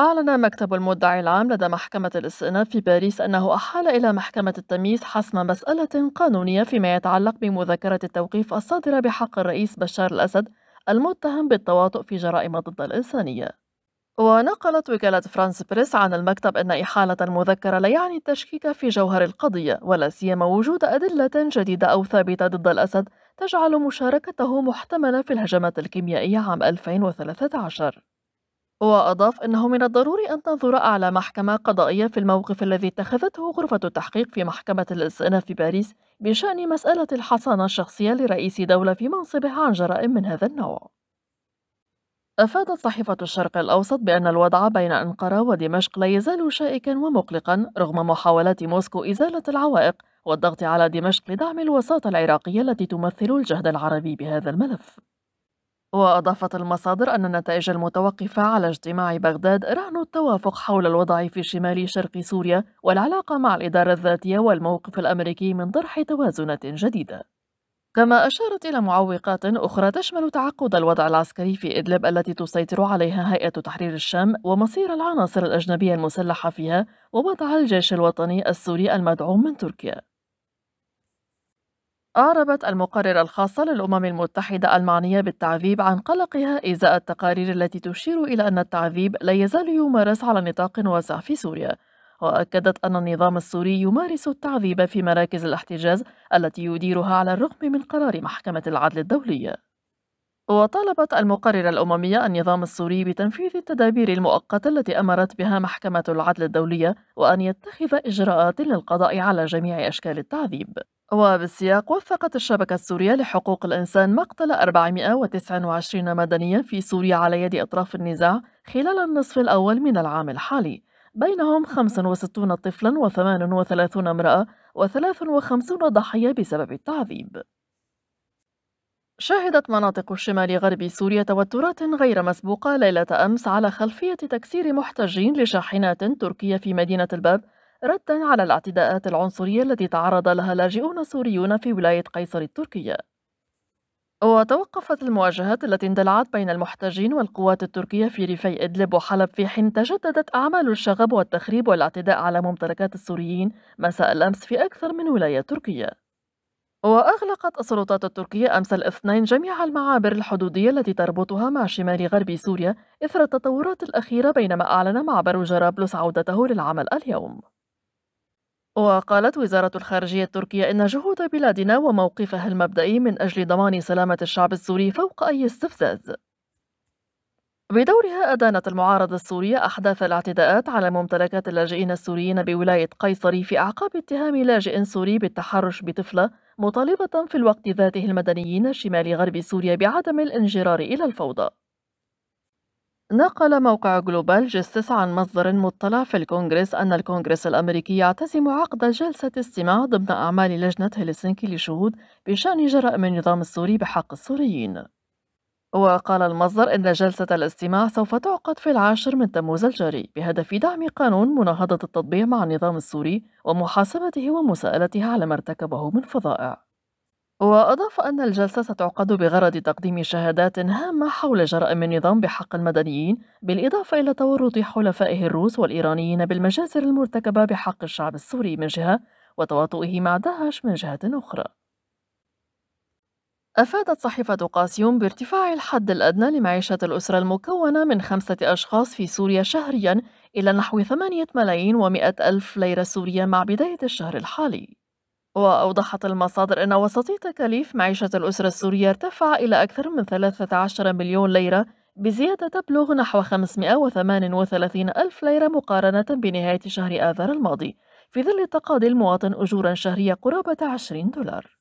أعلن مكتب المدعي العام لدى محكمة الاستئناف في باريس أنه أحال إلى محكمة التمييز حسم مسألة قانونية فيما يتعلق بمذكرة التوقيف الصادرة بحق الرئيس بشار الأسد المتهم بالتواطؤ في جرائم ضد الإنسانية. ونقلت وكالة فرانس بريس عن المكتب أن إحالة المذكرة لا يعني التشكيك في جوهر القضية ولا سيما وجود أدلة جديدة أو ثابتة ضد الأسد تجعل مشاركته محتملة في الهجمات الكيميائية عام 2013 وأضاف أنه من الضروري أن تنظر أعلى محكمة قضائية في الموقف الذي اتخذته غرفة التحقيق في محكمة الاستئناف في باريس بشأن مسألة الحصانة الشخصية لرئيس دولة في منصبه عن جرائم من هذا النوع. أفادت صحيفة الشرق الأوسط بأن الوضع بين أنقرة ودمشق لا يزال شائكا ومقلقا رغم محاولات موسكو إزالة العوائق والضغط على دمشق لدعم الوساطة العراقية التي تمثل الجهد العربي بهذا الملف. وأضافت المصادر أن النتائج المتوقفة على اجتماع بغداد رهن التوافق حول الوضع في شمال شرق سوريا والعلاقة مع الإدارة الذاتية والموقف الأمريكي من طرح توازنات جديدة. كما أشارت إلى معوقات أخرى تشمل تعقد الوضع العسكري في إدلب التي تسيطر عليها هيئة تحرير الشام ومصير العناصر الأجنبية المسلحة فيها ووضع الجيش الوطني السوري المدعوم من تركيا. أعربت المقررة الخاصة للأمم المتحدة المعنية بالتعذيب عن قلقها إزاء التقارير التي تشير إلى أن التعذيب لا يزال يمارس على نطاق واسع في سوريا وأكدت أن النظام السوري يمارس التعذيب في مراكز الاحتجاز التي يديرها على الرغم من قرار محكمة العدل الدولية وطالبت المقررة الأممية النظام السوري بتنفيذ التدابير المؤقتة التي أمرت بها محكمة العدل الدولية وأن يتخذ إجراءات للقضاء على جميع أشكال التعذيب وبالسياق وثقت الشبكة السورية لحقوق الإنسان مقتل 429 مدنيا في سوريا على يد أطراف النزاع خلال النصف الأول من العام الحالي بينهم 65 طفلا و38 امرأة و53 ضحية بسبب التعذيب شهدت مناطق شمال غرب سوريا توترات غير مسبوقة ليلة أمس على خلفية تكسير محتجين لشاحنات تركية في مدينة الباب ردا على الاعتداءات العنصرية التي تعرض لها لاجئون سوريون في ولاية قيصر التركية وتوقفت المواجهات التي اندلعت بين المحتجين والقوات التركية في ريفي إدلب وحلب في حين تجددت أعمال الشغب والتخريب والاعتداء على ممتلكات السوريين مساء الأمس في أكثر من ولاية تركية وأغلقت السلطات التركية أمس الاثنين جميع المعابر الحدودية التي تربطها مع شمال غرب سوريا إثر التطورات الأخيرة بينما أعلن معبر جرابلس عودته للعمل اليوم وقالت وزارة الخارجية التركية إن جهود بلادنا وموقفها المبدئي من أجل ضمان سلامة الشعب السوري فوق أي استفزاز. بدورها أدانت المعارضة السورية أحداث الاعتداءات على ممتلكات اللاجئين السوريين بولاية قيصري في أعقاب اتهام لاجئ سوري بالتحرش بطفلة مطالبة في الوقت ذاته المدنيين شمال غرب سوريا بعدم الانجرار إلى الفوضى. نقل موقع جلوبال جستس عن مصدر مطلع في الكونغرس أن الكونغرس الأمريكي يعتزم عقد جلسة استماع ضمن أعمال لجنة هلسنكي لشهود بشأن جرائم النظام السوري بحق السوريين وقال المصدر إن جلسة الاستماع سوف تعقد في العاشر من تموز الجاري بهدف دعم قانون مناهضة التطبيع مع النظام السوري ومحاسبته ومساءلته على ما ارتكبه من فظائع وأضاف أن الجلسة ستعقد بغرض تقديم شهادات هامة حول جرائم النظام بحق المدنيين بالإضافة إلى تورط حلفائه الروس والإيرانيين بالمجازر المرتكبة بحق الشعب السوري من جهة وتواطؤه مع داعش من جهة أخرى أفادت صحيفة قاسيوم بارتفاع الحد الأدنى لمعيشة الأسرة المكونة من خمسة أشخاص في سوريا شهريا إلى نحو 8 ملايين ومئة ألف ليرة سورية مع بداية الشهر الحالي وأوضحت المصادر أن وسطي تكاليف معيشة الأسرة السورية ارتفع إلى أكثر من 13 مليون ليرة بزيادة تبلغ نحو 538 ألف ليرة مقارنة بنهاية شهر آذار الماضي في ظل تقاضي المواطن أجورا شهرية قرابة 20 دولار